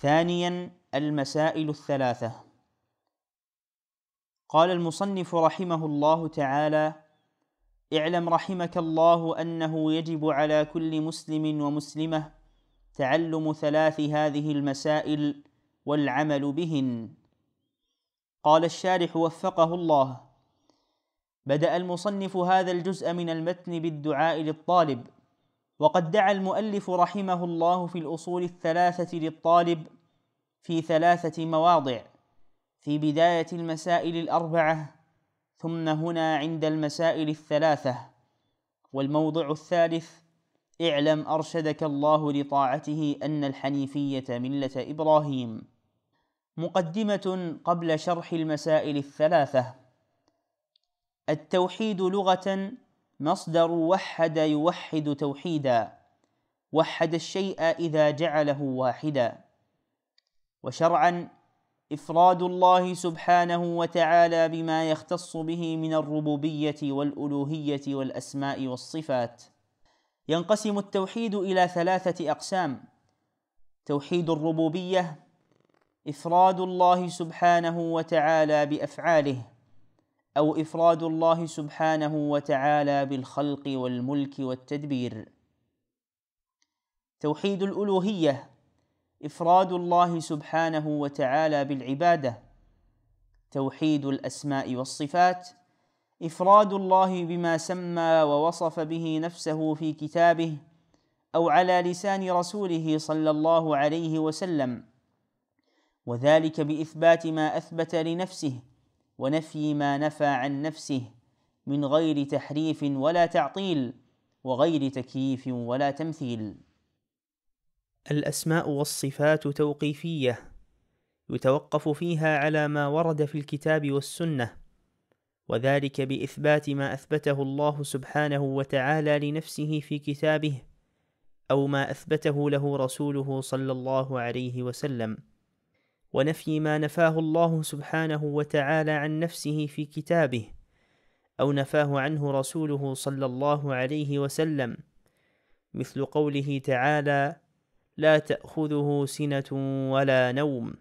ثانيا المسائل الثلاثة قال المصنف رحمه الله تعالى اعلم رحمك الله أنه يجب على كل مسلم ومسلمة تعلم ثلاث هذه المسائل والعمل بهن قال الشارح وفقه الله بدأ المصنف هذا الجزء من المتن بالدعاء للطالب وقد دعا المؤلف رحمه الله في الأصول الثلاثة للطالب في ثلاثة مواضع في بداية المسائل الأربعة ثم هنا عند المسائل الثلاثة والموضع الثالث اعلم أرشدك الله لطاعته أن الحنيفية ملة إبراهيم مقدمة قبل شرح المسائل الثلاثة التوحيد لغة مصدر وحد يوحد توحيدا وحد الشيء اذا جعله واحدا وشرعا افراد الله سبحانه وتعالى بما يختص به من الربوبيه والالوهيه والاسماء والصفات ينقسم التوحيد الى ثلاثه اقسام توحيد الربوبيه افراد الله سبحانه وتعالى بافعاله او افراد الله سبحانه وتعالى بالخلق والملك والتدبير توحيد الالوهيه افراد الله سبحانه وتعالى بالعباده توحيد الاسماء والصفات افراد الله بما سمى ووصف به نفسه في كتابه او على لسان رسوله صلى الله عليه وسلم وذلك باثبات ما اثبت لنفسه ونفي ما نفى عن نفسه من غير تحريف ولا تعطيل وغير تكييف ولا تمثيل الاسماء والصفات توقيفيه يتوقف فيها على ما ورد في الكتاب والسنه وذلك باثبات ما اثبته الله سبحانه وتعالى لنفسه في كتابه او ما اثبته له رسوله صلى الله عليه وسلم ونفي ما نفاه الله سبحانه وتعالى عن نفسه في كتابه أو نفاه عنه رسوله صلى الله عليه وسلم مثل قوله تعالى لا تأخذه سنة ولا نوم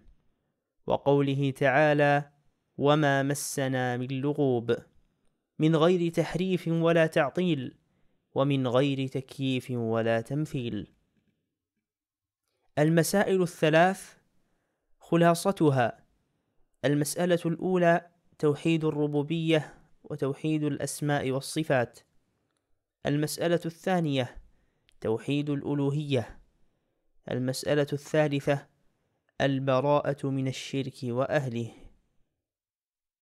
وقوله تعالى وما مسنا من لغوب من غير تحريف ولا تعطيل ومن غير تكييف ولا تمثيل المسائل الثلاث خلاصتها المسألة الأولى توحيد الربوبية وتوحيد الأسماء والصفات المسألة الثانية توحيد الألوهية المسألة الثالثة البراءة من الشرك وأهله